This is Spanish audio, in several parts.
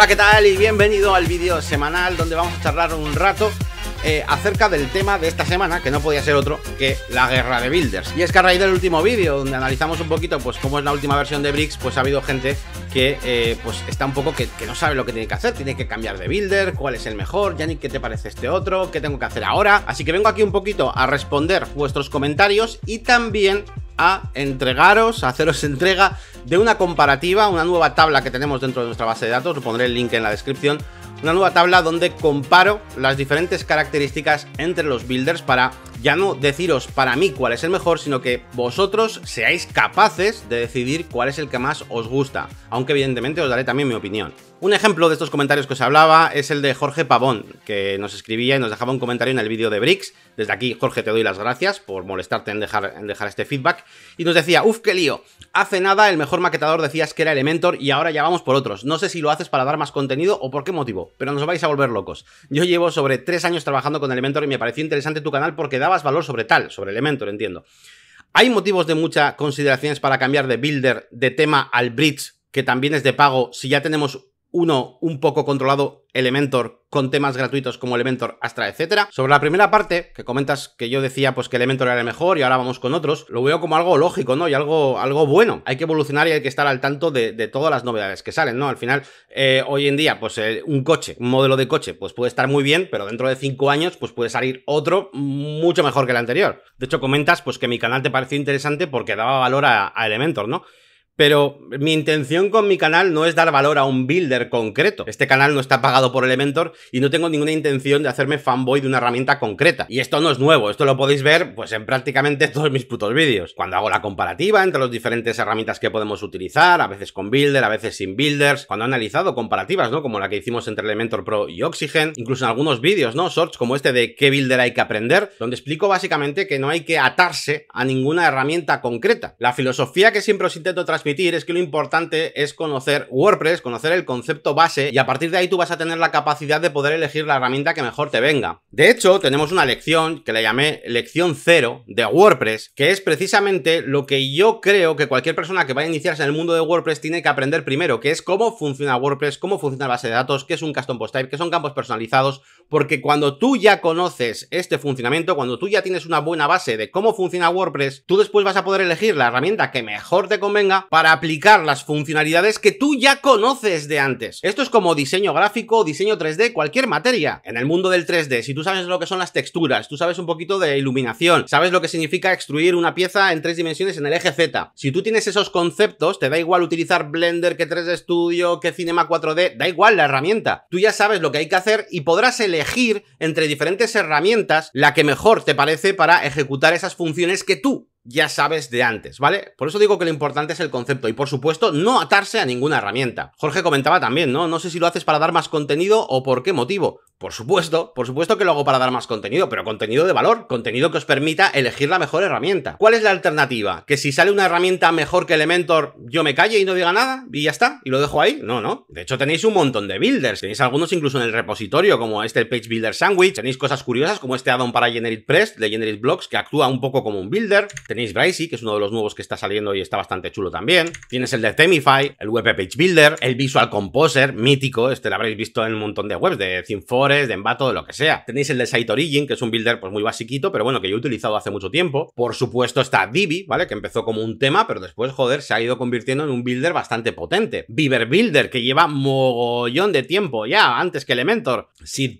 Hola, ¿qué tal? Y bienvenido al vídeo semanal donde vamos a charlar un rato eh, acerca del tema de esta semana, que no podía ser otro que la guerra de builders. Y es que a raíz del último vídeo, donde analizamos un poquito pues cómo es la última versión de Bricks, pues ha habido gente que eh, pues está un poco que, que, no sabe lo que tiene que hacer, tiene que cambiar de builder, cuál es el mejor, Yannick, ¿qué te parece este otro? ¿Qué tengo que hacer ahora? Así que vengo aquí un poquito a responder vuestros comentarios y también a entregaros, a haceros entrega de una comparativa, una nueva tabla que tenemos dentro de nuestra base de datos, os pondré el link en la descripción, una nueva tabla donde comparo las diferentes características entre los builders para ya no deciros para mí cuál es el mejor, sino que vosotros seáis capaces de decidir cuál es el que más os gusta, aunque evidentemente os daré también mi opinión. Un ejemplo de estos comentarios que os hablaba es el de Jorge Pavón, que nos escribía y nos dejaba un comentario en el vídeo de Bricks. Desde aquí, Jorge, te doy las gracias por molestarte en dejar, dejar este feedback. Y nos decía, uff, qué lío. Hace nada el mejor maquetador decías que era Elementor y ahora ya vamos por otros. No sé si lo haces para dar más contenido o por qué motivo, pero nos vais a volver locos. Yo llevo sobre tres años trabajando con Elementor y me pareció interesante tu canal porque dabas valor sobre tal, sobre Elementor, entiendo. Hay motivos de muchas consideraciones para cambiar de builder de tema al bridge, que también es de pago, si ya tenemos uno un poco controlado Elementor con temas gratuitos como Elementor, Astra, etcétera. Sobre la primera parte, que comentas que yo decía pues que Elementor era el mejor y ahora vamos con otros, lo veo como algo lógico, ¿no? Y algo, algo bueno. Hay que evolucionar y hay que estar al tanto de, todas las novedades que salen, ¿no? Al final, eh, hoy en día, pues eh, un coche, un modelo de coche, pues puede estar muy bien, pero dentro de cinco años, pues puede salir otro mucho mejor que el anterior. De hecho, comentas pues que mi canal te pareció interesante porque daba valor a, a Elementor, ¿no? Pero mi intención con mi canal no es dar valor a un builder concreto. Este canal no está pagado por Elementor y no tengo ninguna intención de hacerme fanboy de una herramienta concreta. Y esto no es nuevo, esto lo podéis ver pues en prácticamente todos mis putos vídeos. Cuando hago la comparativa entre las diferentes herramientas que podemos utilizar, a veces con builder, a veces sin builders, cuando he analizado comparativas, ¿no? Como la que hicimos entre Elementor Pro y Oxygen, incluso en algunos vídeos, ¿no? Shorts como este de qué builder hay que aprender, donde explico básicamente que no hay que atarse a ninguna herramienta concreta. La filosofía que siempre os intento transmitir transmitir es que lo importante es conocer WordPress, conocer el concepto base y a partir de ahí tú vas a tener la capacidad de poder elegir la herramienta que mejor te venga. De hecho, tenemos una lección que le llamé lección cero de WordPress, que es precisamente lo que yo creo que cualquier persona que vaya a iniciarse en el mundo de WordPress tiene que aprender primero, que es cómo funciona WordPress, cómo funciona la base de datos, qué es un custom post type, qué son campos personalizados, porque cuando tú ya conoces este funcionamiento, cuando tú ya tienes una buena base de cómo funciona WordPress, tú después vas a poder elegir la herramienta que mejor te convenga para aplicar las funcionalidades que tú ya conoces de antes. Esto es como diseño gráfico, diseño 3D, cualquier materia. En el mundo del 3D, si tú sabes lo que son las texturas, tú sabes un poquito de iluminación, sabes lo que significa extruir una pieza en tres dimensiones en el eje Z. Si tú tienes esos conceptos, te da igual utilizar Blender que 3D Studio, que Cinema 4D, da igual la herramienta. Tú ya sabes lo que hay que hacer y podrás elegir entre diferentes herramientas la que mejor te parece para ejecutar esas funciones que tú ya sabes de antes, ¿vale? Por eso digo que lo importante es el concepto y por supuesto no atarse a ninguna herramienta. Jorge comentaba también, ¿no? No sé si lo haces para dar más contenido o por qué motivo. Por supuesto, por supuesto que lo hago para dar más contenido, pero contenido de valor, contenido que os permita elegir la mejor herramienta. ¿Cuál es la alternativa? ¿Que si sale una herramienta mejor que Elementor, yo me calle y no diga nada y ya está? ¿Y lo dejo ahí? No, no. De hecho, tenéis un montón de builders. Tenéis algunos incluso en el repositorio, como este Page Builder Sandwich. Tenéis cosas curiosas como este addon para Press, de Blocks, que actúa un poco como un builder. Tenéis Brazy, que es uno de los nuevos que está saliendo y está bastante chulo también. Tienes el de Temify, el Web Page Builder, el Visual Composer, mítico, este lo habréis visto en un montón de webs, de ThemeForest, de Envato, de lo que sea. Tenéis el de Site Origin, que es un builder pues muy basiquito, pero bueno, que yo he utilizado hace mucho tiempo. Por supuesto está Divi, ¿vale? Que empezó como un tema, pero después, joder, se ha ido convirtiendo en un builder bastante potente. Beaver Builder, que lleva mogollón de tiempo ya, antes que Elementor.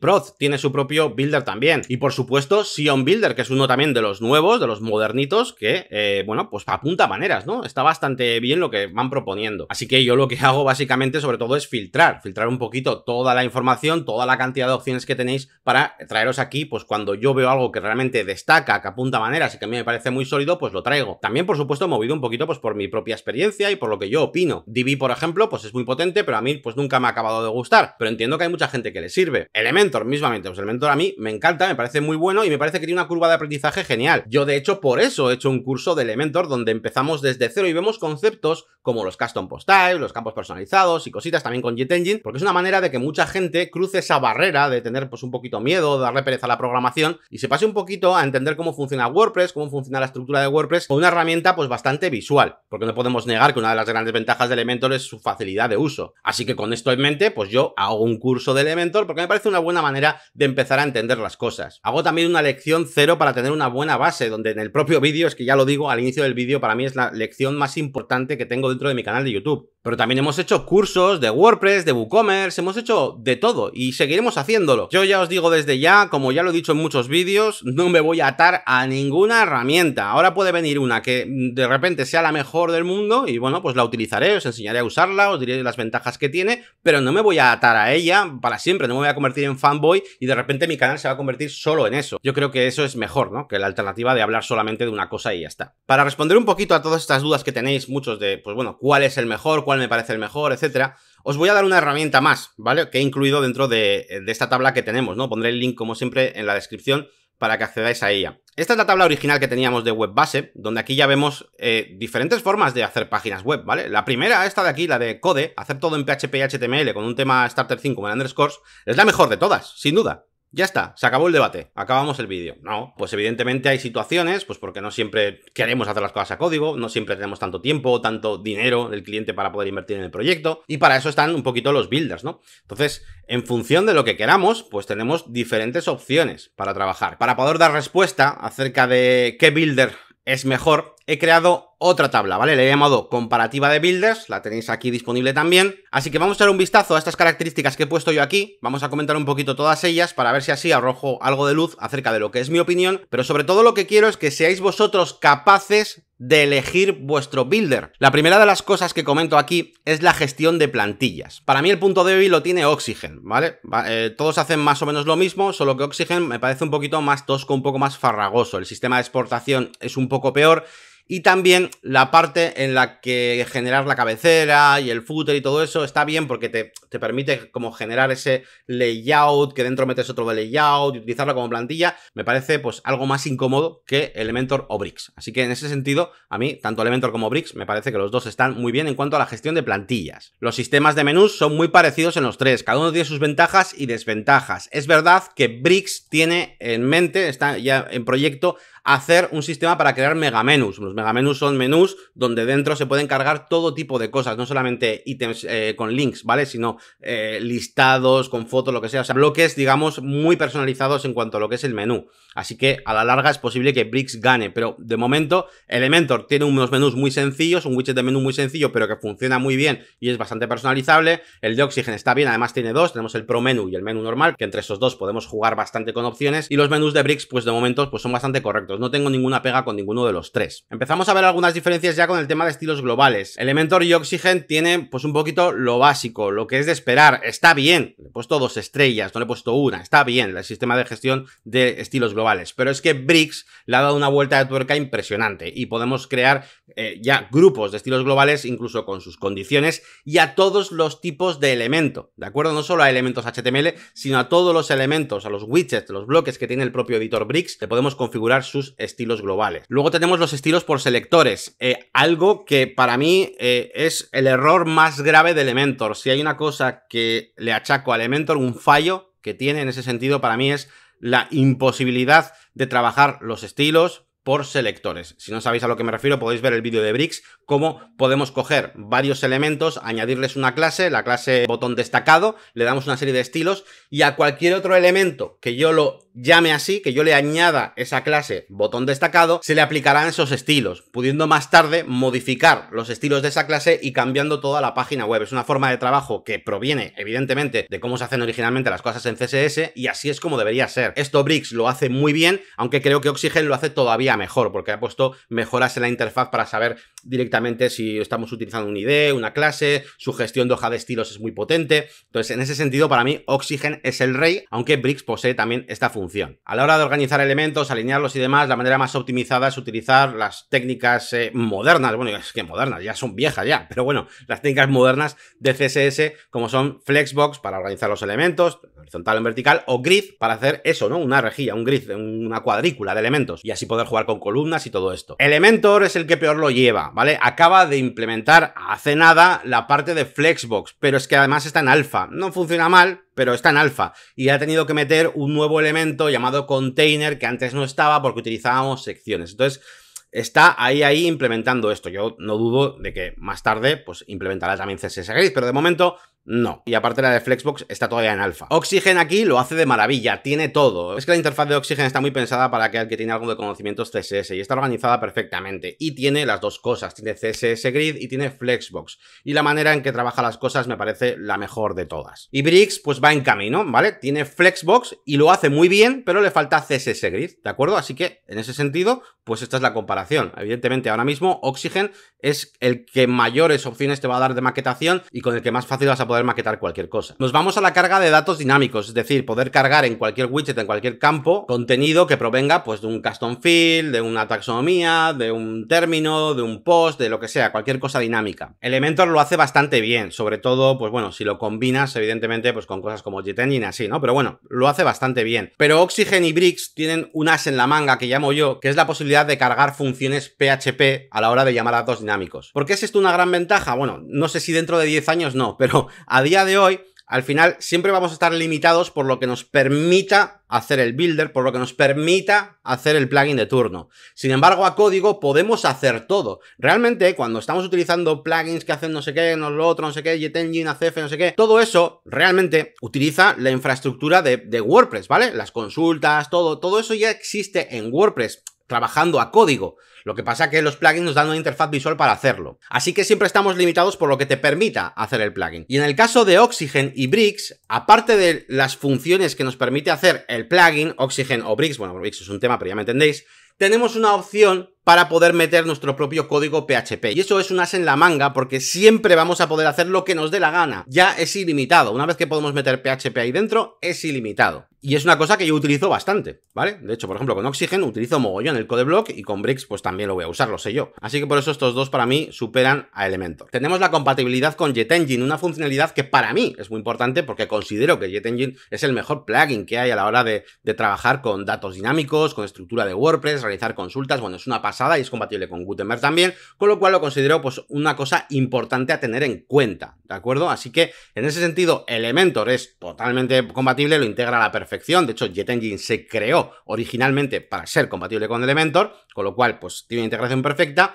Pro tiene su propio builder también. Y por supuesto, Sion Builder, que es uno también de los nuevos, de los modernitos, que, eh, bueno, pues apunta maneras, ¿no? Está bastante bien lo que van proponiendo. Así que yo lo que hago básicamente sobre todo es filtrar, filtrar un poquito toda la información, toda la cantidad de opciones que tenéis para traeros aquí, pues cuando yo veo algo que realmente destaca, que apunta maneras y que a mí me parece muy sólido, pues lo traigo. También, por supuesto, movido un poquito pues por mi propia experiencia y por lo que yo opino. Divi, por ejemplo, pues es muy potente, pero a mí pues nunca me ha acabado de gustar. Pero entiendo que hay mucha gente que le sirve. Elementor, mismamente, pues Elementor a mí me encanta, me parece muy bueno y me parece que tiene una curva de aprendizaje genial. Yo, de hecho, por eso he hecho un curso de Elementor donde empezamos desde cero y vemos conceptos como los custom post types, los campos personalizados y cositas también con JetEngine porque es una manera de que mucha gente cruce esa barrera de tener pues un poquito miedo, darle pereza a la programación y se pase un poquito a entender cómo funciona WordPress, cómo funciona la estructura de WordPress con una herramienta pues bastante visual, porque no podemos negar que una de las grandes ventajas de Elementor es su facilidad de uso. Así que con esto en mente, pues yo hago un curso de Elementor porque me parece una buena manera de empezar a entender las cosas. Hago también una lección cero para tener una buena base, donde en el propio vídeo es ya lo digo al inicio del vídeo, para mí es la lección más importante que tengo dentro de mi canal de YouTube. Pero también hemos hecho cursos de WordPress, de WooCommerce, hemos hecho de todo y seguiremos haciéndolo. Yo ya os digo desde ya, como ya lo he dicho en muchos vídeos, no me voy a atar a ninguna herramienta. Ahora puede venir una que de repente sea la mejor del mundo y bueno, pues la utilizaré, os enseñaré a usarla, os diré las ventajas que tiene, pero no me voy a atar a ella para siempre, no me voy a convertir en fanboy y de repente mi canal se va a convertir solo en eso. Yo creo que eso es mejor, ¿no? Que la alternativa de hablar solamente de una cosa y ya está. Para responder un poquito a todas estas dudas que tenéis, muchos de, pues bueno, cuál es el mejor, cuál me parece el mejor, etcétera, os voy a dar una herramienta más, ¿vale? Que he incluido dentro de, esta tabla que tenemos, ¿no? Pondré el link, como siempre, en la descripción para que accedáis a ella. Esta es la tabla original que teníamos de web base, donde aquí ya vemos eh, diferentes formas de hacer páginas web, ¿vale? La primera, esta de aquí, la de Code, hacer todo en PHP HTML con un tema Starter 5 como el Underscores, es la mejor de todas, sin duda. Ya está, se acabó el debate, acabamos el vídeo. No, pues evidentemente hay situaciones, pues porque no siempre queremos hacer las cosas a código, no siempre tenemos tanto tiempo, tanto dinero del cliente para poder invertir en el proyecto, y para eso están un poquito los builders, ¿no? Entonces, en función de lo que queramos, pues tenemos diferentes opciones para trabajar. Para poder dar respuesta acerca de qué builder es mejor, he creado otra tabla, ¿vale? Le he llamado comparativa de builders, la tenéis aquí disponible también. Así que vamos a dar un vistazo a estas características que he puesto yo aquí, vamos a comentar un poquito todas ellas para ver si así arrojo algo de luz acerca de lo que es mi opinión, pero sobre todo lo que quiero es que seáis vosotros capaces de elegir vuestro builder. La primera de las cosas que comento aquí es la gestión de plantillas. Para mí el punto débil lo tiene Oxygen, ¿vale? Eh, todos hacen más o menos lo mismo, solo que Oxygen me parece un poquito más tosco, un poco más farragoso. El sistema de exportación es un poco peor y también la parte en la que generar la cabecera y el footer y todo eso está bien porque te, permite como generar ese layout, que dentro metes otro de layout y utilizarlo como plantilla. Me parece pues algo más incómodo que Elementor o Bricks. Así que en ese sentido, a mí, tanto Elementor como Bricks, me parece que los dos están muy bien en cuanto a la gestión de plantillas. Los sistemas de menús son muy parecidos en los tres. Cada uno tiene sus ventajas y desventajas. Es verdad que Bricks tiene en mente, está ya en proyecto, hacer un sistema para crear megamenus. Los megamenús son menús donde dentro se pueden cargar todo tipo de cosas, no solamente ítems eh, con links, ¿vale? Sino eh, listados, con fotos, lo que sea. O sea, bloques, digamos, muy personalizados en cuanto a lo que es el menú. Así que a la larga es posible que Bricks gane, pero de momento Elementor tiene unos menús muy sencillos, un widget de menú muy sencillo, pero que funciona muy bien y es bastante personalizable. El de Oxygen está bien, además tiene dos, tenemos el Pro Menú y el menú normal, que entre esos dos podemos jugar bastante con opciones y los menús de Bricks pues de momento pues son bastante correctos no tengo ninguna pega con ninguno de los tres. Empezamos a ver algunas diferencias ya con el tema de estilos globales. Elementor y Oxygen tienen pues un poquito lo básico, lo que es de esperar. Está bien, le he puesto dos estrellas, no le he puesto una, está bien el sistema de gestión de estilos globales, pero es que Bricks le ha dado una vuelta de tuerca impresionante y podemos crear eh, ya grupos de estilos globales incluso con sus condiciones y a todos los tipos de elemento, ¿de acuerdo? No solo a elementos HTML, sino a todos los elementos, a los widgets, los bloques que tiene el propio editor Bricks, le podemos configurar sus estilos globales. Luego tenemos los estilos por selectores, eh, algo que para mí eh, es el error más grave de Elementor. Si hay una cosa que le achaco a Elementor, un fallo que tiene en ese sentido para mí es la imposibilidad de trabajar los estilos por selectores. Si no sabéis a lo que me refiero, podéis ver el vídeo de Bricks cómo podemos coger varios elementos, añadirles una clase, la clase botón destacado, le damos una serie de estilos y a cualquier otro elemento que yo lo llame así, que yo le añada esa clase botón destacado, se le aplicarán esos estilos, pudiendo más tarde modificar los estilos de esa clase y cambiando toda la página web. Es una forma de trabajo que proviene evidentemente de cómo se hacen originalmente las cosas en CSS y así es como debería ser. Esto Bricks lo hace muy bien, aunque creo que Oxygen lo hace todavía mejor porque ha puesto mejoras en la interfaz para saber directamente si estamos utilizando un ID, una clase, su gestión de hoja de estilos es muy potente. Entonces, en ese sentido, para mí, Oxygen es el rey, aunque Bricks posee también esta función. A la hora de organizar elementos, alinearlos y demás, la manera más optimizada es utilizar las técnicas eh, modernas, bueno, es que modernas, ya son viejas ya, pero bueno, las técnicas modernas de CSS, como son Flexbox para organizar los elementos, horizontal en vertical, o Grid para hacer eso, ¿no? Una rejilla, un grid, una cuadrícula de elementos, y así poder jugar con columnas y todo esto. Elementor es el que peor lo lleva, ¿vale? acaba de implementar hace nada la parte de Flexbox, pero es que además está en alfa. No funciona mal, pero está en alfa. Y ha tenido que meter un nuevo elemento llamado container que antes no estaba porque utilizábamos secciones. Entonces, está ahí, ahí implementando esto. Yo no dudo de que más tarde, pues, implementará también CSS Grid, pero de momento no. Y aparte la de Flexbox está todavía en alfa. Oxygen aquí lo hace de maravilla, tiene todo. Es que la interfaz de Oxygen está muy pensada para aquel que tiene algo de conocimientos CSS y está organizada perfectamente. Y tiene las dos cosas, tiene CSS Grid y tiene Flexbox. Y la manera en que trabaja las cosas me parece la mejor de todas. Y Bricks pues va en camino, ¿vale? Tiene Flexbox y lo hace muy bien, pero le falta CSS Grid, ¿de acuerdo? Así que en ese sentido, pues esta es la comparación. Evidentemente ahora mismo Oxygen es el que mayores opciones te va a dar de maquetación y con el que más fácil vas a poder maquetar cualquier cosa. Nos vamos a la carga de datos dinámicos, es decir, poder cargar en cualquier widget, en cualquier campo, contenido que provenga pues de un custom field, de una taxonomía, de un término, de un post, de lo que sea, cualquier cosa dinámica. Elementor lo hace bastante bien, sobre todo, pues bueno, si lo combinas, evidentemente, pues con cosas como JetEngine, así, ¿no? Pero bueno, lo hace bastante bien. Pero Oxygen y Bricks tienen un en la manga que llamo yo, que es la posibilidad de cargar funciones PHP a la hora de llamar datos dinámicos. ¿Por qué es esto una gran ventaja? Bueno, no sé si dentro de 10 años no, pero a día de hoy, al final siempre vamos a estar limitados por lo que nos permita hacer el builder, por lo que nos permita hacer el plugin de turno. Sin embargo, a código podemos hacer todo. Realmente, cuando estamos utilizando plugins que hacen no sé qué, no lo otro, no sé qué, Jet ACF, no sé qué, todo eso realmente utiliza la infraestructura de, WordPress, ¿vale? Las consultas, todo, todo eso ya existe en WordPress trabajando a código. Lo que pasa que los plugins nos dan una interfaz visual para hacerlo. Así que siempre estamos limitados por lo que te permita hacer el plugin. Y en el caso de Oxygen y Bricks, aparte de las funciones que nos permite hacer el plugin Oxygen o Bricks, bueno, Bricks es un tema, pero ya me entendéis, tenemos una opción para poder meter nuestro propio código PHP. Y eso es un as en la manga porque siempre vamos a poder hacer lo que nos dé la gana. Ya es ilimitado. Una vez que podemos meter PHP ahí dentro, es ilimitado. Y es una cosa que yo utilizo bastante, ¿vale? De hecho, por ejemplo, con Oxygen utilizo mogollón el code block y con Bricks pues también lo voy a usar, lo sé yo. Así que por eso estos dos para mí superan a Elementor. Tenemos la compatibilidad con JetEngine, una funcionalidad que para mí es muy importante porque considero que JetEngine es el mejor plugin que hay a la hora de, de trabajar con datos dinámicos, con estructura de WordPress, realizar consultas, bueno, es una y es compatible con Gutenberg también, con lo cual lo considero pues una cosa importante a tener en cuenta, ¿de acuerdo? Así que en ese sentido Elementor es totalmente compatible, lo integra a la perfección, de hecho JetEngine se creó originalmente para ser compatible con Elementor, con lo cual pues tiene una integración perfecta,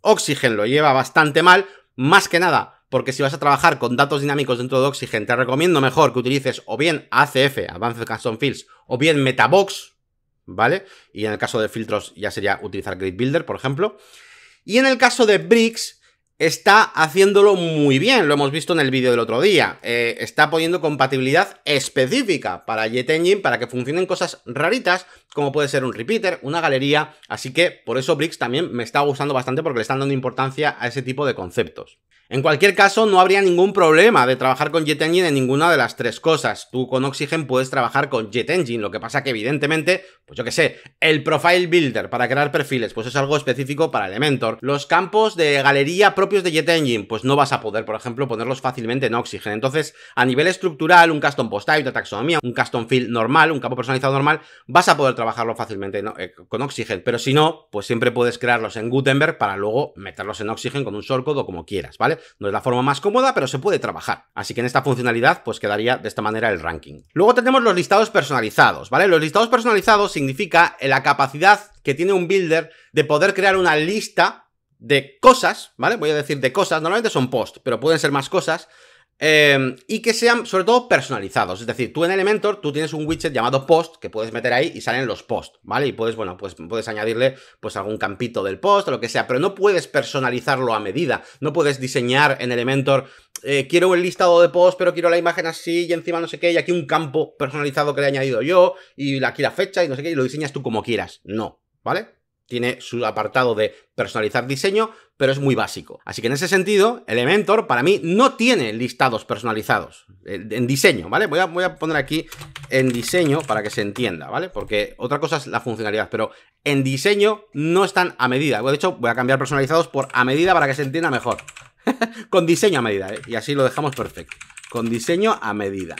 Oxygen lo lleva bastante mal, más que nada porque si vas a trabajar con datos dinámicos dentro de Oxygen, te recomiendo mejor que utilices o bien ACF, Advanced Custom Fields, o bien Metabox, ¿vale? Y en el caso de filtros ya sería utilizar Grid Builder, por ejemplo. Y en el caso de Bricks, está haciéndolo muy bien, lo hemos visto en el vídeo del otro día. Eh, está poniendo compatibilidad específica para Jet Engine para que funcionen cosas raritas, como puede ser un repeater, una galería. Así que por eso Bricks también me está gustando bastante porque le están dando importancia a ese tipo de conceptos. En cualquier caso, no habría ningún problema de trabajar con Jet Engine en ninguna de las tres cosas. Tú con Oxygen puedes trabajar con Jet Engine, lo que pasa que evidentemente, pues yo qué sé, el Profile Builder para crear perfiles, pues es algo específico para Elementor. Los campos de galería propios de Jet Engine, pues no vas a poder, por ejemplo, ponerlos fácilmente en Oxygen. Entonces, a nivel estructural, un custom post type, de taxonomía, un custom field normal, un campo personalizado normal, vas a poder trabajarlo fácilmente eh, con Oxygen. Pero si no, pues siempre puedes crearlos en Gutenberg para luego meterlos en Oxygen con un shortcode o como quieras, ¿vale? No es la forma más cómoda, pero se puede trabajar. Así que en esta funcionalidad, pues quedaría de esta manera el ranking. Luego tenemos los listados personalizados, ¿vale? Los listados personalizados significa la capacidad que tiene un builder de poder crear una lista de cosas, ¿vale? Voy a decir de cosas, normalmente son posts, pero pueden ser más cosas, Em, y que sean, sobre todo, personalizados. Es decir, tú en Elementor, tú tienes un widget llamado post que puedes meter ahí y salen los posts, ¿vale? Y puedes, bueno, pues puedes añadirle pues algún campito del post o lo que sea, pero no puedes personalizarlo a medida. No puedes diseñar en Elementor, eh, quiero el listado de posts, pero quiero la imagen así y encima no sé qué, y aquí un campo personalizado que le he añadido yo, y aquí la fecha y no sé qué, y lo diseñas tú como quieras. No, ¿vale? tiene su apartado de personalizar diseño, pero es muy básico. Así que en ese sentido, Elementor para mí no tiene listados personalizados en diseño, ¿vale? Voy a, poner aquí en diseño para que se entienda, ¿vale? Porque otra cosa es la funcionalidad, pero en diseño no están a medida. De hecho, voy a cambiar personalizados por a medida para que se entienda mejor. Con diseño a medida, ¿eh? Y así lo dejamos perfecto. Con diseño a medida.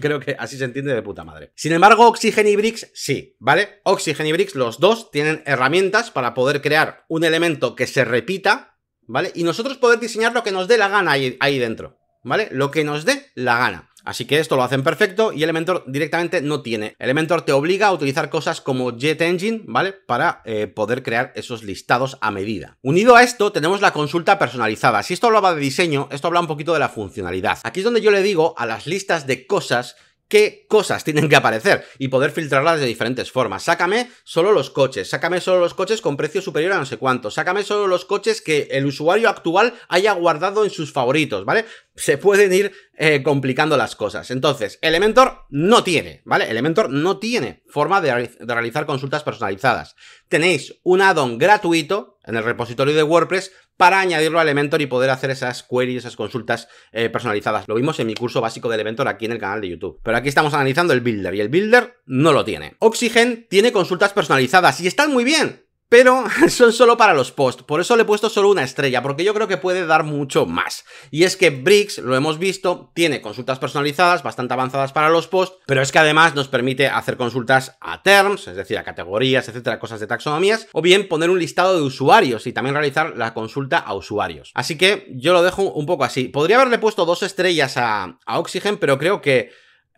Creo que así se entiende de puta madre. Sin embargo, Oxygen y Bricks sí, ¿vale? Oxygen y Bricks, los dos, tienen herramientas para poder crear un elemento que se repita, ¿vale? Y nosotros poder diseñar lo que nos dé la gana ahí, ahí dentro, ¿vale? Lo que nos dé la gana. Así que esto lo hacen perfecto y Elementor directamente no tiene. Elementor te obliga a utilizar cosas como Jet Engine, ¿vale? Para eh, poder crear esos listados a medida. Unido a esto tenemos la consulta personalizada. Si esto hablaba de diseño, esto habla un poquito de la funcionalidad. Aquí es donde yo le digo a las listas de cosas qué cosas tienen que aparecer y poder filtrarlas de diferentes formas. Sácame solo los coches, sácame solo los coches con precio superior a no sé cuánto, sácame solo los coches que el usuario actual haya guardado en sus favoritos, ¿vale? Se pueden ir eh, complicando las cosas. Entonces, Elementor no tiene, ¿vale? Elementor no tiene forma de, de realizar consultas personalizadas. Tenéis un add-on gratuito en el repositorio de WordPress para añadirlo a Elementor y poder hacer esas queries, esas consultas eh, personalizadas. Lo vimos en mi curso básico de Elementor aquí en el canal de YouTube. Pero aquí estamos analizando el Builder y el Builder no lo tiene. Oxygen tiene consultas personalizadas y están muy bien pero son solo para los posts. Por eso le he puesto solo una estrella, porque yo creo que puede dar mucho más. Y es que Bricks, lo hemos visto, tiene consultas personalizadas bastante avanzadas para los posts, pero es que además nos permite hacer consultas a terms, es decir, a categorías, etcétera, cosas de taxonomías, o bien poner un listado de usuarios y también realizar la consulta a usuarios. Así que yo lo dejo un poco así. Podría haberle puesto dos estrellas a, a Oxygen, pero creo que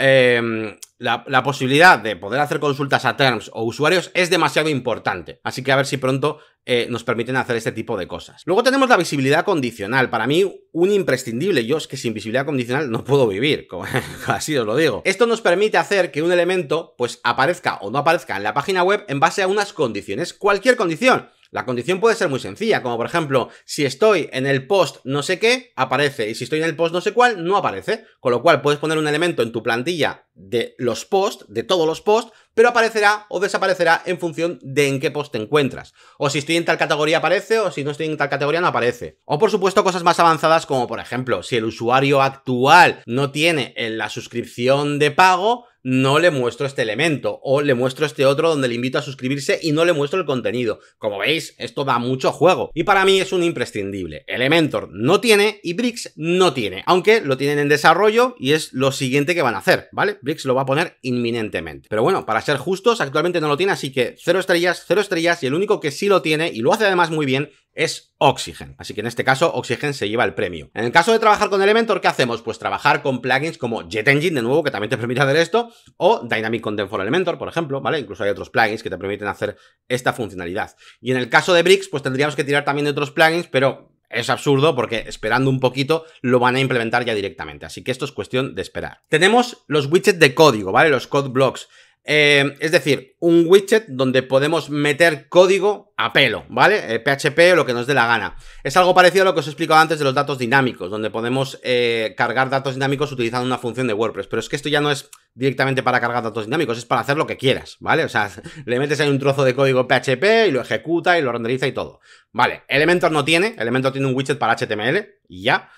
Em, la, posibilidad de poder hacer consultas a terms o usuarios es demasiado importante. Así que a ver si pronto eh, nos permiten hacer este tipo de cosas. Luego tenemos la visibilidad condicional. Para mí, un imprescindible. Yo es que sin visibilidad condicional no puedo vivir. así os lo digo. Esto nos permite hacer que un elemento pues aparezca o no aparezca en la página web en base a unas condiciones. Cualquier condición. La condición puede ser muy sencilla, como por ejemplo, si estoy en el post no sé qué, aparece, y si estoy en el post no sé cuál, no aparece. Con lo cual puedes poner un elemento en tu plantilla de los posts, de todos los posts, pero aparecerá o desaparecerá en función de en qué post te encuentras. O si estoy en tal categoría aparece, o si no estoy en tal categoría no aparece. O por supuesto cosas más avanzadas como por ejemplo, si el usuario actual no tiene la suscripción de pago, no le muestro este elemento o le muestro este otro donde le invito a suscribirse y no le muestro el contenido. Como veis, esto da mucho juego y para mí es un imprescindible. Elementor no tiene y Bricks no tiene, aunque lo tienen en desarrollo y es lo siguiente que van a hacer, ¿vale? Bricks lo va a poner inminentemente. Pero bueno, para ser justos, actualmente no lo tiene, así que cero estrellas, cero estrellas y el único que sí lo tiene y lo hace además muy bien es Oxygen. Así que en este caso, Oxygen se lleva el premio. En el caso de trabajar con Elementor, ¿qué hacemos? Pues trabajar con plugins como JetEngine, de nuevo, que también te permite hacer esto, o Dynamic Content for Elementor, por ejemplo, ¿vale? Incluso hay otros plugins que te permiten hacer esta funcionalidad. Y en el caso de Bricks, pues tendríamos que tirar también de otros plugins, pero es absurdo porque esperando un poquito lo van a implementar ya directamente. Así que esto es cuestión de esperar. Tenemos los widgets de código, ¿vale? Los code blocks. Eh, es decir, un widget donde podemos meter código a pelo, ¿vale? PHP eh, o lo que nos dé la gana. Es algo parecido a lo que os he explicado antes de los datos dinámicos, donde podemos eh, cargar datos dinámicos utilizando una función de WordPress. Pero es que esto ya no es directamente para cargar datos dinámicos, es para hacer lo que quieras, ¿vale? O sea, le metes ahí un trozo de código PHP y lo ejecuta y lo renderiza y todo. Vale, Elementor no tiene, Elementor tiene un widget para HTML y ya.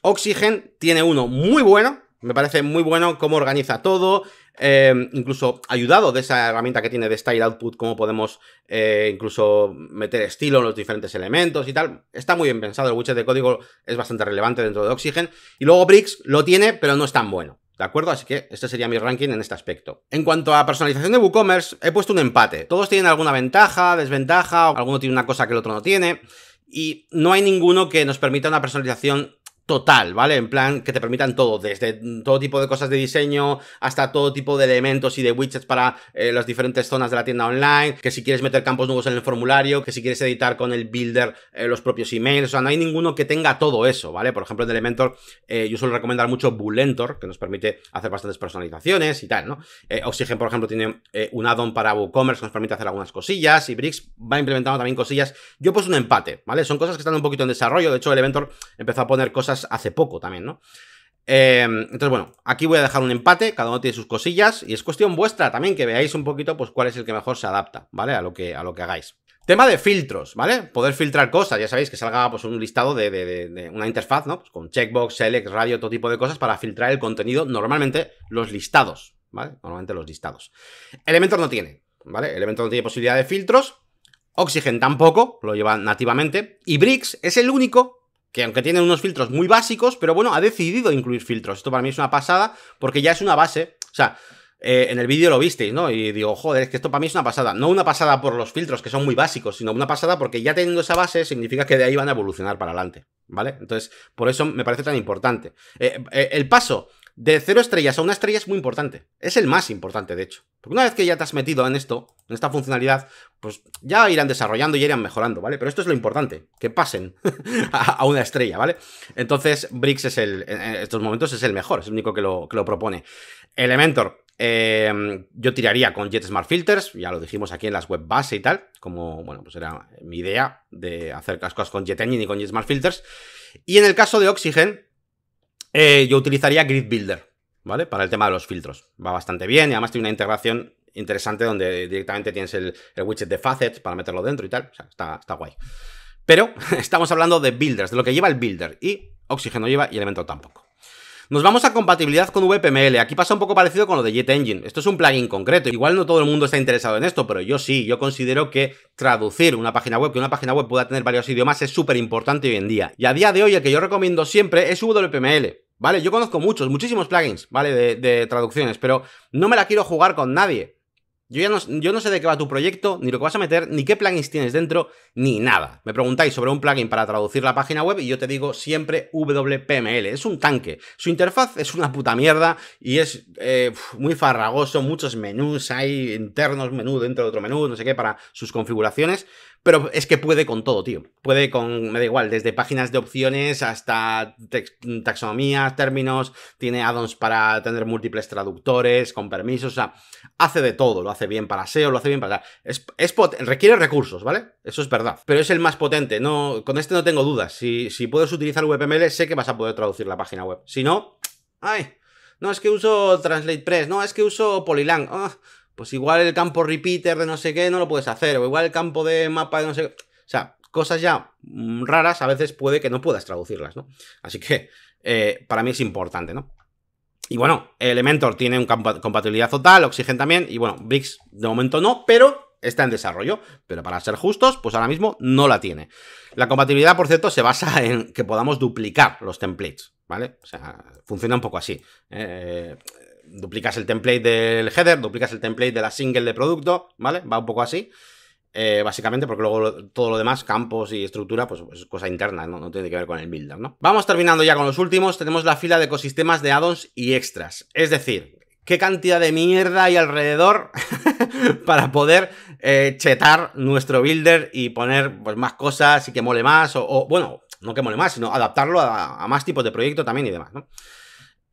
Oxygen tiene uno muy bueno, me parece muy bueno cómo organiza todo, Em, incluso ayudado de esa herramienta que tiene de Style Output, cómo podemos eh, incluso meter estilo en los diferentes elementos y tal. Está muy bien pensado, el widget de código es bastante relevante dentro de Oxygen. Y luego Bricks lo tiene, pero no es tan bueno. ¿De acuerdo? Así que este sería mi ranking en este aspecto. En cuanto a personalización de WooCommerce, he puesto un empate. Todos tienen alguna ventaja, desventaja, alguno tiene una cosa que el otro no tiene, y no hay ninguno que nos permita una personalización total, ¿vale? En plan, que te permitan todo, desde todo tipo de cosas de diseño hasta todo tipo de elementos y de widgets para eh, las diferentes zonas de la tienda online, que si quieres meter campos nuevos en el formulario, que si quieres editar con el builder eh, los propios emails, o sea, no hay ninguno que tenga todo eso, ¿vale? Por ejemplo, en Elementor eh, yo suelo recomendar mucho Bullentor, que nos permite hacer bastantes personalizaciones y tal, ¿no? Oxygen, por ejemplo, tiene un add para WooCommerce que nos permite hacer algunas cosillas y Bricks va implementando también cosillas. Yo pues un empate, ¿vale? Son cosas que están un poquito en desarrollo, de hecho Elementor empezó a poner cosas hace poco también, ¿no? Eh, entonces, bueno, aquí voy a dejar un empate, cada uno tiene sus cosillas, y es cuestión vuestra también que veáis un poquito, pues, cuál es el que mejor se adapta, ¿vale? A lo que, a lo que hagáis. Tema de filtros, ¿vale? Poder filtrar cosas, ya sabéis que salga pues un listado de, una interfaz, ¿no? Pues, con checkbox, select, radio, todo tipo de cosas para filtrar el contenido, normalmente los listados, ¿vale? Normalmente los listados. Elementor no tiene, ¿vale? Elementor no tiene posibilidad de filtros, Oxygen tampoco, lo lleva nativamente, y Bricks es el único que aunque tienen unos filtros muy básicos, pero bueno, ha decidido incluir filtros. Esto para mí es una pasada porque ya es una base. O sea, eh, en el vídeo lo visteis, ¿no? Y digo, joder, es que esto para mí es una pasada. No una pasada por los filtros, que son muy básicos, sino una pasada porque ya teniendo esa base significa que de ahí van a evolucionar para adelante, ¿vale? Entonces, por eso me parece tan importante. Eh, eh, el paso de cero estrellas a una estrella es muy importante. Es el más importante, de hecho. Porque una vez que ya te has metido en esto, en esta funcionalidad, pues ya irán desarrollando y irán mejorando, ¿vale? Pero esto es lo importante, que pasen a una estrella, ¿vale? Entonces, Bricks es el, en estos momentos es el mejor, es el único que lo, que lo propone. Elementor, em, yo tiraría con Jet Smart Filters, ya lo dijimos aquí en las web base y tal, como, bueno, pues era mi idea de hacer las cosas con Jet Engine y con Jet Smart Filters. Y en el caso de Oxygen, eh, yo utilizaría Grid Builder, ¿vale? Para el tema de los filtros. Va bastante bien y además tiene una integración interesante donde directamente tienes el, widget de facets para meterlo dentro y tal. O sea, está, está guay. Pero estamos hablando de builders, de lo que lleva el builder. Y oxígeno lleva y elemento tampoco. Nos vamos a compatibilidad con WPML. Aquí pasa un poco parecido con lo de Jet Engine. Esto es un plugin concreto. Igual no todo el mundo está interesado en esto, pero yo sí. Yo considero que traducir una página web, que una página web pueda tener varios idiomas, es súper importante hoy en día. Y a día de hoy el que yo recomiendo siempre es WPML. ¿vale? Yo conozco muchos, muchísimos plugins, ¿vale? De, traducciones, pero no me la quiero jugar con nadie. Yo ya no, yo no sé de qué va tu proyecto, ni lo que vas a meter, ni qué plugins tienes dentro, ni nada. Me preguntáis sobre un plugin para traducir la página web y yo te digo siempre WPML. Es un tanque. Su interfaz es una puta mierda y es eh, muy farragoso, muchos menús hay internos, menú dentro de otro menú, no sé qué, para sus configuraciones. Pero es que puede con todo, tío. Puede con, me da igual, desde páginas de opciones hasta taxonomías, términos, tiene add-ons para tener múltiples traductores, con permisos, o sea, hace de todo, lo hace bien para SEO, lo hace bien para... Es, requiere recursos, ¿vale? Eso es verdad. Pero es el más potente, no, con este no tengo dudas. Si, puedes utilizar WPML, sé que vas a poder traducir la página web. Si no, ay, no es que uso TranslatePress. no es que uso Polylang. Ah, pues igual el campo repeater de no sé qué no lo puedes hacer, o igual el campo de mapa de no sé qué. O sea, cosas ya mm, raras a veces puede que no puedas traducirlas, ¿no? Así que eh, para mí es importante, ¿no? Y bueno, Elementor tiene un compatibilidad total, Oxygen también, y bueno, Bix de momento no, pero está en desarrollo, pero para ser justos, pues ahora mismo no la tiene. La compatibilidad, por cierto, se basa en que podamos duplicar los templates, ¿vale? O sea, funciona un poco así. Eh, duplicas el template del header, duplicas el template de la single de producto, ¿vale? Va un poco así. Eh, básicamente, porque luego todo lo demás, campos y estructura, pues es cosa interna, ¿no? no tiene que ver con el builder, ¿no? Vamos terminando ya con los últimos. Tenemos la fila de ecosistemas de addons y extras. Es decir, qué cantidad de mierda hay alrededor para poder eh, chetar nuestro builder y poner pues, más cosas y que mole más, o, bueno, no que mole más, sino adaptarlo a, a más tipos de proyecto también y demás, ¿no?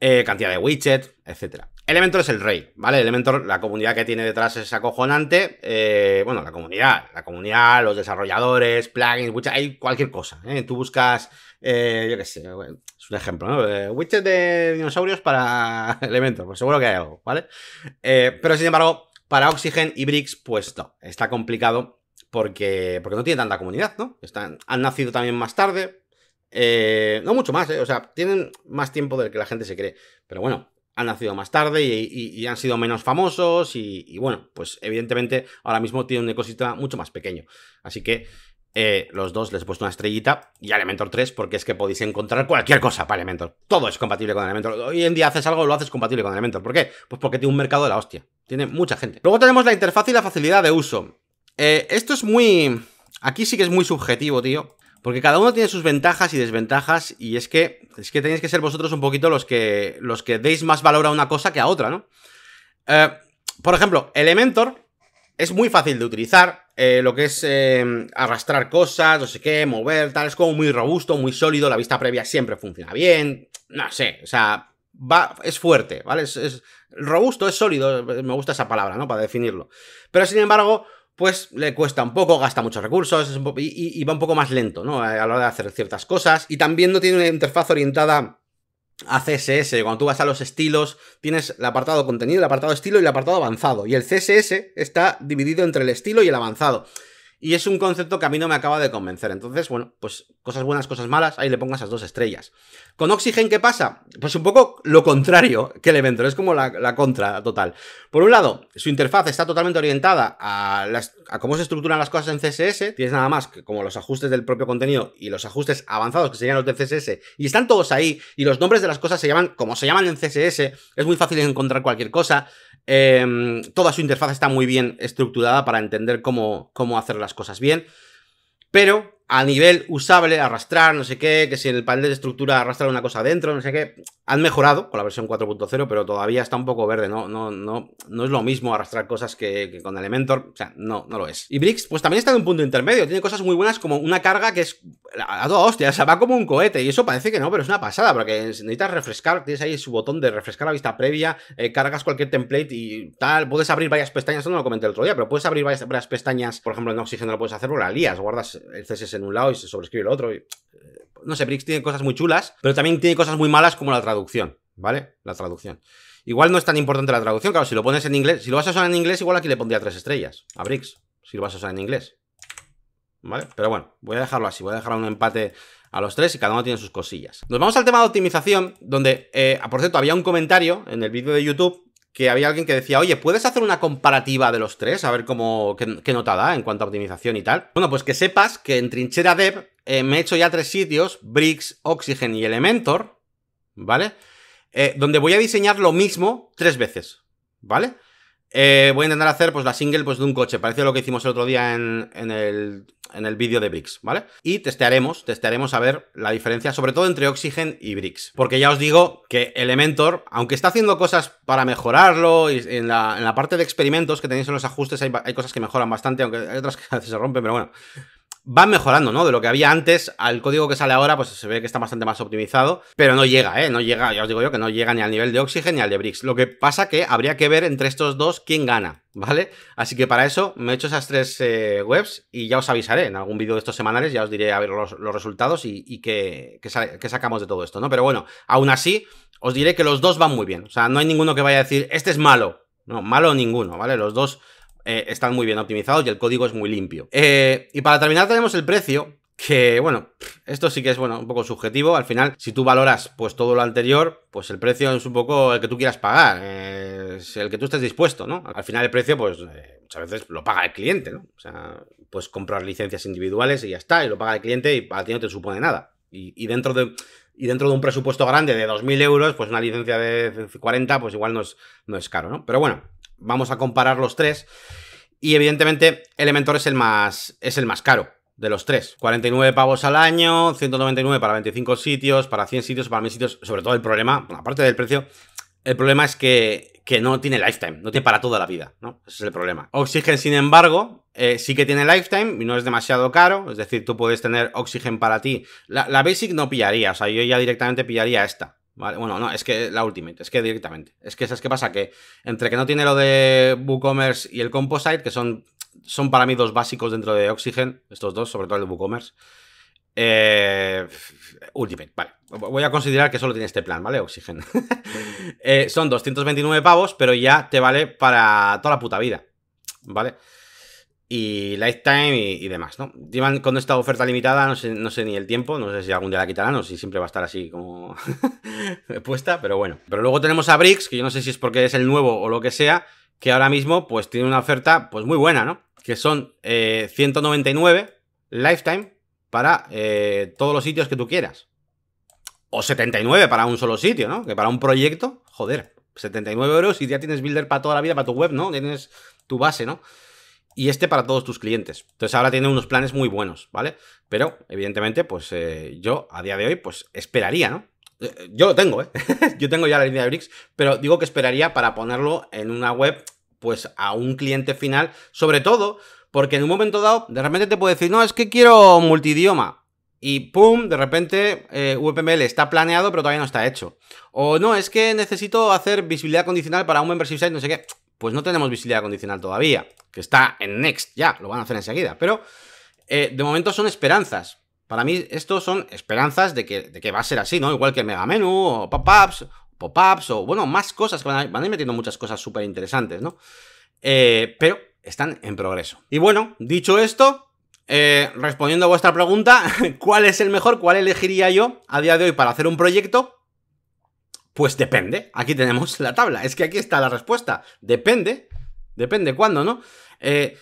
Eh, cantidad de widgets, etc. Elementor es el rey, ¿vale? Elementor, la comunidad que tiene detrás es acojonante. Eh, bueno, la comunidad, la comunidad, los desarrolladores, plugins, hay cualquier cosa. ¿eh? Tú buscas, yo qué sé, es un ejemplo, ¿no? Widgets de dinosaurios para Elementor, pues seguro que hay algo, ¿vale? pero sin embargo, para Oxygen y Bricks, pues no, está complicado porque, porque no tiene tanta comunidad, ¿no? Están, han nacido también más tarde, eh, no mucho más, eh, o sea, tienen más tiempo del que la gente se cree. Pero bueno, han nacido más tarde y, han sido menos famosos y, bueno, pues evidentemente ahora mismo tienen un ecosistema mucho más pequeño. Así que eh, los dos les he puesto una estrellita y Elementor 3 porque es que podéis encontrar cualquier cosa para Elementor. Todo es compatible con Elementor. Hoy en día haces algo, lo haces compatible con Elementor. ¿Por qué? Pues porque tiene un mercado de la hostia. Tiene mucha gente. Luego tenemos la interfaz y la facilidad de uso. esto es muy... Aquí sí que es muy subjetivo, tío. Porque cada uno tiene sus ventajas y desventajas y es que, es que tenéis que ser vosotros un poquito los que, los que deis más valor a una cosa que a otra, ¿no? Eh, por ejemplo, Elementor es muy fácil de utilizar, eh, lo que es eh, arrastrar cosas, no sé qué, mover, tal, es como muy robusto, muy sólido, la vista previa siempre funciona bien, no sé, o sea, va, es fuerte, ¿vale? es robusto, es sólido, me gusta esa palabra, ¿no? Para definirlo. Pero sin embargo, pues le cuesta un poco, gasta muchos recursos y, y, va un poco más lento, ¿no? A la hora de hacer ciertas cosas. Y también no tiene una interfaz orientada a CSS. Cuando tú vas a los estilos, tienes el apartado contenido, el apartado estilo y el apartado avanzado. Y el CSS está dividido entre el estilo y el avanzado. Y es un concepto que a mí no me acaba de convencer. Entonces, bueno, pues cosas buenas, cosas malas, ahí le pongo esas dos estrellas. ¿Con Oxygen qué pasa? Pues un poco lo contrario que el evento. es como la, contra total. Por un lado, su interfaz está totalmente orientada a, a cómo se estructuran las cosas en CSS, tienes nada más que como los ajustes del propio contenido y los ajustes avanzados que serían los de CSS, y están todos ahí, y los nombres de las cosas se llaman como se llaman en CSS, es muy fácil encontrar cualquier cosa, Em, toda su interfaz está muy bien estructurada para entender cómo, cómo hacer las cosas bien. Pero a nivel usable, arrastrar, no sé qué, que si en el panel de estructura arrastrar una cosa adentro, no sé qué, han mejorado con la versión 4.0, pero todavía está un poco verde, no, no, no, no es lo mismo arrastrar cosas que, con Elementor, o sea, no, no lo es. Y Bricks, pues también está en un punto intermedio, tiene cosas muy buenas como una carga que es a toda hostia, o va como un cohete, y eso parece que no, pero es una pasada, porque necesitas refrescar, tienes ahí su botón de refrescar la vista previa, eh, cargas cualquier template y tal, puedes abrir varias pestañas, no lo comenté el otro día, pero puedes abrir varias, pestañas, por ejemplo, en Oxygen lo puedes hacer, o la lías, guardas el CSS en un lado y se sobrescribe el otro, y eh, no sé, Brix tiene cosas muy chulas, pero también tiene cosas muy malas como la traducción, ¿vale? La traducción. Igual no es tan importante la traducción, claro, si lo pones en inglés, si lo vas a usar en inglés, igual aquí le pondría tres estrellas a Brix, si lo vas a usar en inglés. ¿Vale? Pero bueno, voy a dejarlo así, voy a dejar un empate a los tres y cada uno tiene sus cosillas. Nos vamos al tema de optimización, donde, eh, ah, por cierto, había un comentario en el vídeo de YouTube que había alguien que decía, oye, ¿puedes hacer una comparativa de los tres? A ver cómo, qué, nota da en cuanto a optimización y tal. Bueno, pues que sepas que en Trinchera Dev eh, me he hecho ya tres sitios, Bricks, Oxygen y Elementor, ¿vale? Eh, donde voy a diseñar lo mismo tres veces, ¿vale? Eh, voy a intentar hacer pues la single pues, de un coche, parecido a lo que hicimos el otro día en, el, vídeo de Bricks, ¿vale? Y testearemos, testearemos a ver la diferencia, sobre todo entre Oxygen y Bricks. Porque ya os digo que Elementor, aunque está haciendo cosas para mejorarlo, en, la, parte de experimentos que tenéis en los ajustes hay, hay cosas que mejoran bastante, aunque hay otras que a veces se rompen, pero bueno van mejorando, ¿no? De lo que había antes al código que sale ahora, pues se ve que está bastante más optimizado, pero no llega, ¿eh? No llega, ya os digo yo, que no llega ni al nivel de Oxygen ni al de Bricks. Lo que pasa que habría que ver entre estos dos quién gana, ¿vale? Así que para eso me he hecho esas tres eh, webs y ya os avisaré en algún vídeo de estos semanales, ya os diré a ver los, resultados y, y qué, qué sacamos de todo esto, ¿no? Pero bueno, aún así, os diré que los dos van muy bien. O sea, no hay ninguno que vaya a decir, este es malo. No, malo ninguno, ¿vale? Los dos eh, están muy bien optimizados y el código es muy limpio. Eh, y para terminar tenemos el precio, que bueno, esto sí que es bueno, un poco subjetivo. Al final, si tú valoras pues todo lo anterior, pues el precio es un poco el que tú quieras pagar, eh, es el que tú estés dispuesto, ¿no? Al final el precio, pues muchas veces lo paga el cliente, ¿no? O sea, pues comprar licencias individuales y ya está, y lo paga el cliente y para ti no te supone nada. Y, dentro de y dentro de un presupuesto grande de 2.000 euros, pues una licencia de 40, pues igual no es, no es caro, ¿no? Pero bueno, vamos a comparar los tres. Y evidentemente Elementor es el más, es el más caro de los tres. 49 pavos al año, 199 para 25 sitios, para 100 sitios, para 1000 sitios. Sobre todo el problema, aparte del precio, el problema es que, que, no tiene lifetime, no tiene para toda la vida, ¿no? Ese es el problema. Oxygen, sin embargo, eh, sí que tiene lifetime y no es demasiado caro. Es decir, tú puedes tener Oxygen para ti. La, la Basic no pillaría, o sea, yo ya directamente pillaría esta bueno, no, es que la Ultimate, es que directamente. Es que, ¿sabes que pasa? Que entre que no tiene lo de WooCommerce y el Composite, que son, son para mí dos básicos dentro de Oxygen, estos dos, sobre todo el de WooCommerce. Eh, Ultimate, vale. Voy a considerar que solo tiene este plan, ¿vale? Oxygen. Eh, son 229 pavos, pero ya te vale para toda la puta vida, ¿vale? vale y Lifetime y, demás, ¿no? Llevan con esta oferta limitada, no sé, ni el tiempo, no sé si algún día la quitarán o si siempre va a estar así como puesta, pero bueno. Pero luego tenemos a Bricks, que yo no sé si es porque es el nuevo o lo que sea, que ahora mismo pues tiene una oferta pues muy buena, ¿no? Que son 199 eh, Lifetime para eh, todos los sitios que tú quieras. O 79 para un solo sitio, ¿no? Que para un proyecto, joder, 79 euros y ya tienes builder para toda la vida, para tu web, ¿no? tienes tu base, ¿no? y este para todos tus clientes. Entonces ahora tiene unos planes muy buenos, ¿vale? Pero evidentemente, pues eh, yo a día de hoy, pues esperaría, ¿no? Eh, eh, yo lo tengo, ¿eh? yo tengo ya la línea de bricks, pero digo que esperaría para ponerlo en una web, pues a un cliente final, sobre todo porque en un momento dado, de repente te puede decir, no, es que quiero multidioma. Y pum, de repente eh, está planeado, pero todavía no está hecho. O no, es que necesito hacer visibilidad condicional para un membership site, no sé qué pues no tenemos visibilidad condicional todavía, que está en Next ya, lo van a hacer enseguida, pero eh, de momento son esperanzas. Para mí esto son esperanzas de que, va a ser así, ¿no? Igual que el Mega Menu o Pop-Ups, Pop-Ups o, bueno, más cosas, que van a, ir metiendo muchas cosas súper interesantes, ¿no? Eh, pero están en progreso. Y bueno, dicho esto, eh, respondiendo a vuestra pregunta, ¿cuál es el mejor? ¿Cuál elegiría yo a día de hoy para hacer un proyecto? Pues depende. Aquí tenemos la tabla. Es que aquí está la respuesta. Depende. Depende cuándo, ¿no? Eh,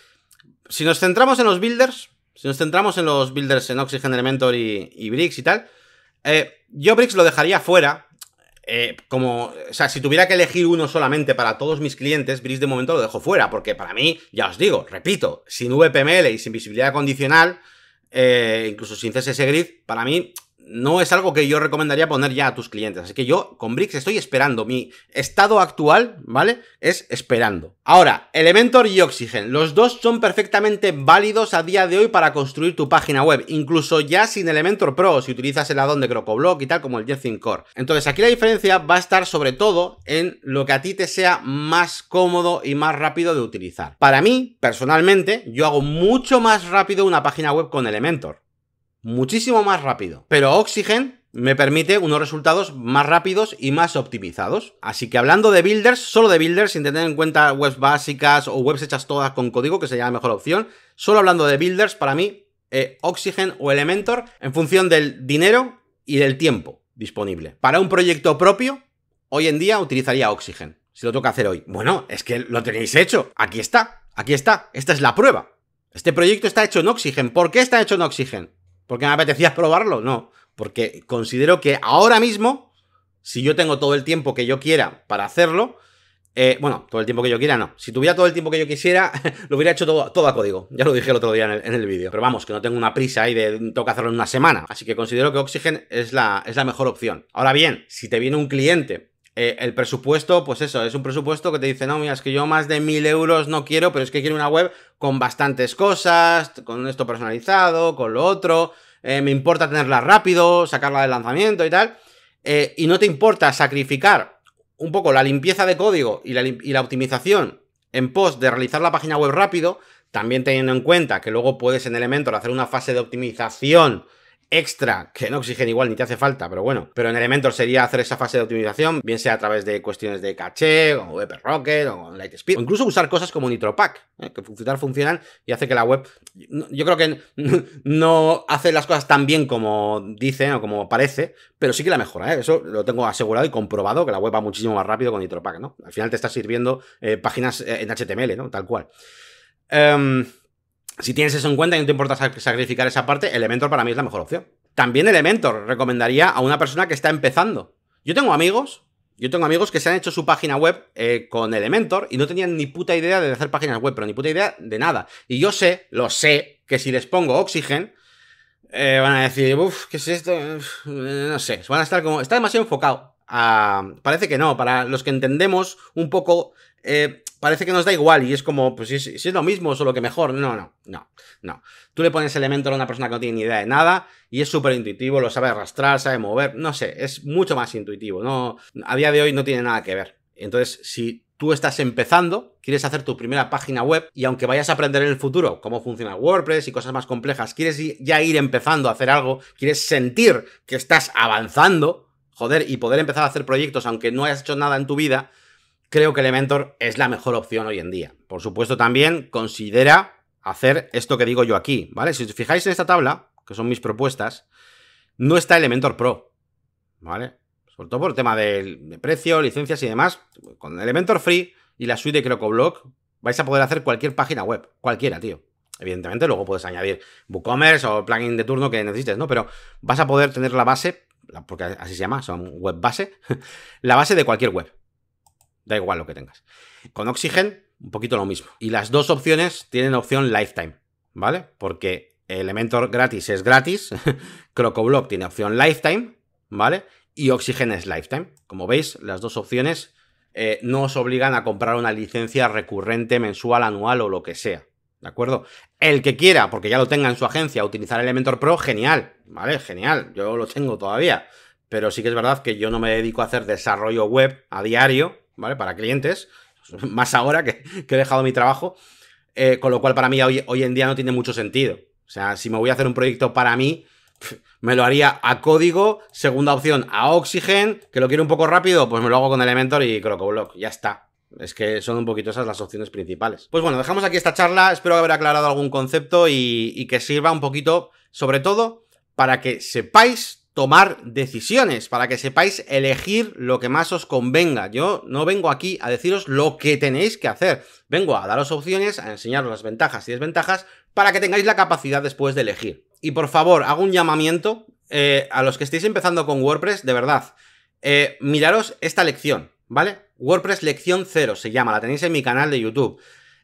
si nos centramos en los builders, si nos centramos en los builders en Oxygen Elementor y, y Bricks y tal, eh, yo Bricks lo dejaría fuera. Eh, como, o sea, si tuviera que elegir uno solamente para todos mis clientes, Bricks de momento lo dejo fuera, porque para mí, ya os digo, repito, sin VPML y sin visibilidad condicional, incluso sin CSS Grid, para mí no es algo que yo recomendaría poner ya a tus clientes. Así que yo con Bricks estoy esperando. Mi estado actual, ¿vale? Es esperando. Ahora, Elementor y Oxygen. Los dos son perfectamente válidos a día de hoy para construir tu página web. Incluso ya sin Elementor Pro, si utilizas el addon de CrocoBlock y tal, como el JetSync Core. Entonces, aquí la diferencia va a estar sobre todo en lo que a ti te sea más cómodo y más rápido de utilizar. Para mí, personalmente, yo hago mucho más rápido una página web con Elementor muchísimo más rápido. Pero Oxygen me permite unos resultados más rápidos y más optimizados. Así que hablando de builders, solo de builders, sin tener en cuenta webs básicas o webs hechas todas con código, que sería la mejor opción, solo hablando de builders, para mí, eh, Oxygen o Elementor, en función del dinero y del tiempo disponible. Para un proyecto propio, hoy en día utilizaría Oxygen. Si lo toca hacer hoy. Bueno, es que lo tenéis hecho. Aquí está. Aquí está. Esta es la prueba. Este proyecto está hecho en Oxygen. ¿Por qué está hecho en Oxygen? ¿Porque me apetecía probarlo? No, porque considero que ahora mismo, si yo tengo todo el tiempo que yo quiera para hacerlo, eh, bueno, todo el tiempo que yo quiera, no. Si tuviera todo el tiempo que yo quisiera, lo hubiera hecho todo, todo, a código. Ya lo dije el otro día en el, vídeo. Pero vamos, que no tengo una prisa ahí de tengo que hacerlo en una semana. Así que considero que Oxygen es la, es la mejor opción. Ahora bien, si te viene un cliente eh, el presupuesto, pues eso, es un presupuesto que te dice, no, mira, es que yo más de mil euros no quiero, pero es que quiero una web con bastantes cosas, con esto personalizado, con lo otro, eh, me importa tenerla rápido, sacarla del lanzamiento y tal, eh, y no te importa sacrificar un poco la limpieza de código y la, y la optimización en pos de realizar la página web rápido, también teniendo en cuenta que luego puedes en Elementor hacer una fase de optimización extra que no exigen igual ni te hace falta, pero bueno. Pero en Elementor sería hacer esa fase de optimización, bien sea a través de cuestiones de caché, o Web Rocket o light Lightspeed, o incluso usar cosas como NitroPack, ¿eh? que funcionar funcionan y hace que la web, yo creo que no hace las cosas tan bien como dicen o como parece, pero sí que la mejora, ¿eh? eso lo tengo asegurado y comprobado, que la web va muchísimo más rápido con NitroPack, ¿no? Al final te está sirviendo eh, páginas en HTML, ¿no? Tal cual. Em, si tienes eso en cuenta y no te importa sacrificar esa parte, Elementor para mí es la mejor opción. También Elementor recomendaría a una persona que está empezando. Yo tengo amigos, yo tengo amigos que se han hecho su página web eh, con Elementor y no tenían ni puta idea de hacer páginas web, pero ni puta idea de nada. Y yo sé, lo sé, que si les pongo Oxygen, eh, van a decir, uff, ¿qué es esto? no sé, van a estar como... Está demasiado enfocado. Parece que no, para los que entendemos un poco eh, parece que nos da igual y es como, pues si es, es, lo mismo, solo que mejor. No, no, no, no. Tú le pones elementos a una persona que no tiene ni idea de nada y es súper intuitivo, lo sabe arrastrar, sabe mover, no sé, es mucho más intuitivo. No, a día de hoy no tiene nada que ver. Entonces, si tú estás empezando, quieres hacer tu primera página web y aunque vayas a aprender en el futuro cómo funciona WordPress y cosas más complejas, quieres ya ir empezando a hacer algo, quieres sentir que estás avanzando, joder, y poder empezar a hacer proyectos aunque no hayas hecho nada en tu vida, creo que Elementor es la mejor opción hoy en día. Por supuesto, también considera hacer esto que digo yo aquí, ¿vale? Si os fijáis en esta tabla, que son mis propuestas, no está Elementor Pro, ¿vale? Sobre todo por el tema de precio, licencias y demás. Con Elementor Free y la suite de CrocoBlock vais a poder hacer cualquier página web, cualquiera, tío. Evidentemente, luego puedes añadir WooCommerce o plugin de turno que necesites, ¿no? Pero vas a poder tener la base, porque así se llama, son web base, la base de cualquier web. Da igual lo que tengas. Con Oxygen, un poquito lo mismo. Y las dos opciones tienen opción Lifetime, ¿vale? Porque Elementor gratis es gratis, Crocoblock tiene opción Lifetime, ¿vale? Y Oxygen es Lifetime. Como veis, las dos opciones eh, no os obligan a comprar una licencia recurrente, mensual, anual o lo que sea. ¿De acuerdo? El que quiera, porque ya lo tenga en su agencia, utilizar Elementor Pro, genial, ¿vale? Genial, yo lo tengo todavía. Pero sí que es verdad que yo no me dedico a hacer desarrollo web a diario, ¿vale? Para clientes, más ahora que, he dejado mi trabajo, eh, con lo cual para mí hoy, en día no tiene mucho sentido. O sea, si me voy a hacer un proyecto para mí, me lo haría a código, segunda opción a Oxygen, que lo quiero un poco rápido, pues me lo hago con Elementor y CrocoBlock, ya está. Es que son un poquito esas las opciones principales. Pues bueno, dejamos aquí esta charla, espero haber aclarado algún concepto y que sirva un poquito, sobre todo, para que sepáis tomar decisiones, para que sepáis elegir lo que más os convenga. Yo no vengo aquí a deciros lo que tenéis que hacer, vengo a daros opciones, a enseñaros las ventajas y desventajas, para que tengáis la capacidad después de elegir. Y por favor, hago un llamamiento eh, a los que estéis empezando con WordPress, de verdad, eh, miraros esta lección, ¿vale? WordPress lección 0 se llama, la tenéis en mi canal de YouTube.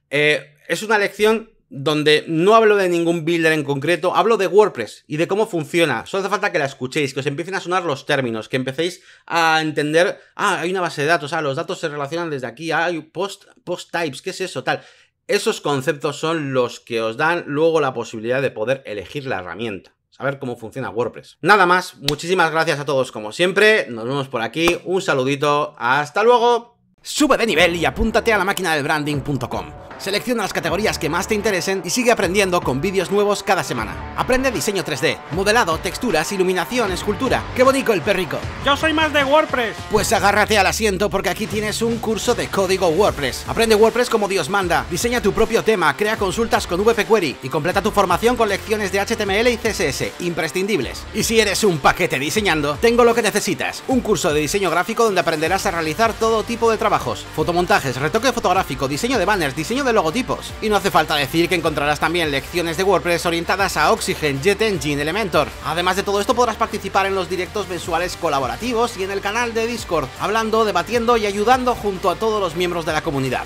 Eh, es una lección donde no hablo de ningún builder en concreto, hablo de WordPress y de cómo funciona. Solo hace falta que la escuchéis, que os empiecen a sonar los términos, que empecéis a entender, ah, hay una base de datos, ah, los datos se relacionan desde aquí, ah, hay post, post types, ¿qué es eso? Tal. Esos conceptos son los que os dan luego la posibilidad de poder elegir la herramienta. Saber cómo funciona WordPress. Nada más, muchísimas gracias a todos como siempre. Nos vemos por aquí. Un saludito. Hasta luego. Sube de nivel y apúntate a la máquina del branding.com. Selecciona las categorías que más te interesen y sigue aprendiendo con vídeos nuevos cada semana. Aprende diseño 3D, modelado, texturas, iluminación, escultura. ¡Qué bonito el perrico! ¡Yo soy más de WordPress! Pues agárrate al asiento porque aquí tienes un curso de código WordPress. Aprende WordPress como Dios manda, diseña tu propio tema, crea consultas con WP Query y completa tu formación con lecciones de HTML y CSS, imprescindibles. Y si eres un paquete diseñando, tengo lo que necesitas, un curso de diseño gráfico donde aprenderás a realizar todo tipo de trabajo fotomontajes, retoque fotográfico, diseño de banners, diseño de logotipos. Y no hace falta decir que encontrarás también lecciones de WordPress orientadas a Oxygen, Jet Engine, Elementor. Además de todo esto podrás participar en los directos mensuales colaborativos y en el canal de Discord, hablando, debatiendo y ayudando junto a todos los miembros de la comunidad.